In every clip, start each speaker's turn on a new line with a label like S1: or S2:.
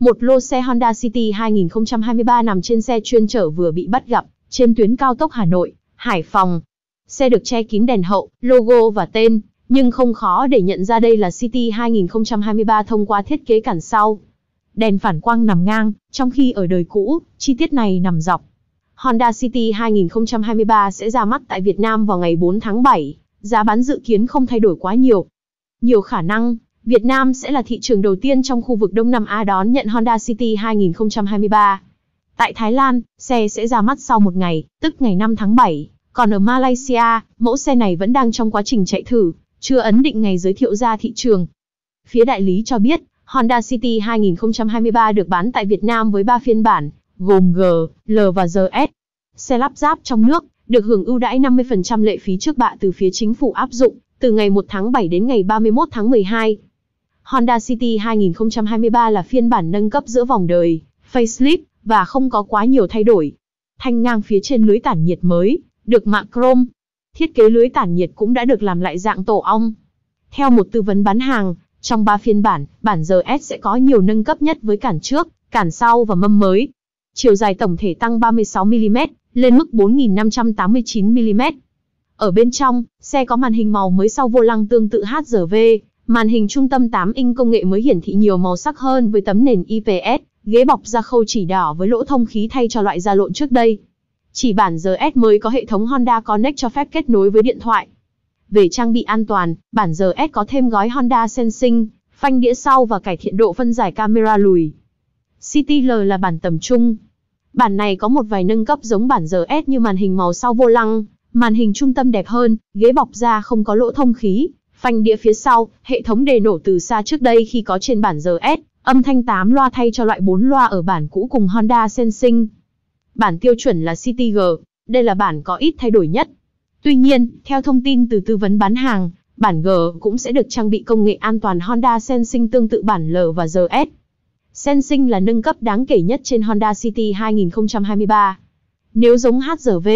S1: Một lô xe Honda City 2023 nằm trên xe chuyên chở vừa bị bắt gặp trên tuyến cao tốc Hà Nội, Hải Phòng. Xe được che kín đèn hậu, logo và tên, nhưng không khó để nhận ra đây là City 2023 thông qua thiết kế cản sau. Đèn phản quang nằm ngang, trong khi ở đời cũ, chi tiết này nằm dọc. Honda City 2023 sẽ ra mắt tại Việt Nam vào ngày 4 tháng 7, giá bán dự kiến không thay đổi quá nhiều. Nhiều khả năng, Việt Nam sẽ là thị trường đầu tiên trong khu vực Đông Nam Á đón nhận Honda City 2023. Tại Thái Lan, xe sẽ ra mắt sau một ngày, tức ngày 5 tháng 7. Còn ở Malaysia, mẫu xe này vẫn đang trong quá trình chạy thử, chưa ấn định ngày giới thiệu ra thị trường. Phía đại lý cho biết, Honda City 2023 được bán tại Việt Nam với 3 phiên bản, gồm G, L và GS. Xe lắp ráp trong nước được hưởng ưu đãi 50% lệ phí trước bạ từ phía chính phủ áp dụng từ ngày 1 tháng 7 đến ngày 31 tháng 12. Honda City 2023 là phiên bản nâng cấp giữa vòng đời, facelift, và không có quá nhiều thay đổi. Thanh ngang phía trên lưới tản nhiệt mới, được mạ chrome. Thiết kế lưới tản nhiệt cũng đã được làm lại dạng tổ ong. Theo một tư vấn bán hàng, trong 3 phiên bản, bản RS sẽ có nhiều nâng cấp nhất với cản trước, cản sau và mâm mới. Chiều dài tổng thể tăng 36mm, lên mức 4.589mm. Ở bên trong, xe có màn hình màu mới sau vô lăng tương tự HRV, Màn hình trung tâm 8 inch công nghệ mới hiển thị nhiều màu sắc hơn với tấm nền IPS, ghế bọc da khâu chỉ đỏ với lỗ thông khí thay cho loại da lộn trước đây. Chỉ bản RS mới có hệ thống Honda Connect cho phép kết nối với điện thoại. Về trang bị an toàn, bản RS có thêm gói Honda Sensing, phanh đĩa sau và cải thiện độ phân giải camera lùi. CTL là bản tầm trung. Bản này có một vài nâng cấp giống bản RS như màn hình màu sau vô lăng, màn hình trung tâm đẹp hơn, ghế bọc da không có lỗ thông khí, Phanh đĩa phía sau, hệ thống đề nổ từ xa trước đây khi có trên bản RS, âm thanh 8 loa thay cho loại 4 loa ở bản cũ cùng Honda Sensing. Bản tiêu chuẩn là CTG, đây là bản có ít thay đổi nhất. Tuy nhiên, theo thông tin từ tư vấn bán hàng, bản G cũng sẽ được trang bị công nghệ an toàn Honda Sensing tương tự bản L và RS. Sensing là nâng cấp đáng kể nhất trên Honda City 2023. Nếu giống HRV,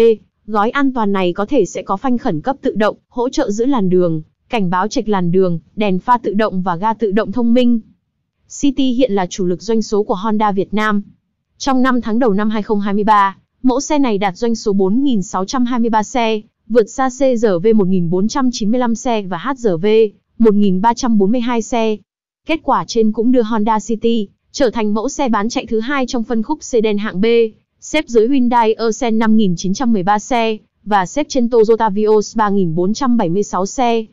S1: gói an toàn này có thể sẽ có phanh khẩn cấp tự động, hỗ trợ giữ làn đường, cảnh báo trệch làn đường, đèn pha tự động và ga tự động thông minh. City hiện là chủ lực doanh số của Honda Việt Nam. Trong 5 tháng đầu năm 2023, mẫu xe này đạt doanh số 4.623 xe, vượt xa CRV 1.495 xe và HRV 1.342 xe. Kết quả trên cũng đưa Honda City trở thành mẫu xe bán chạy thứ hai trong phân khúc sedan hạng B, xếp dưới Hyundai 5.913 xe và xếp trên Toyota Vios 3.476 xe.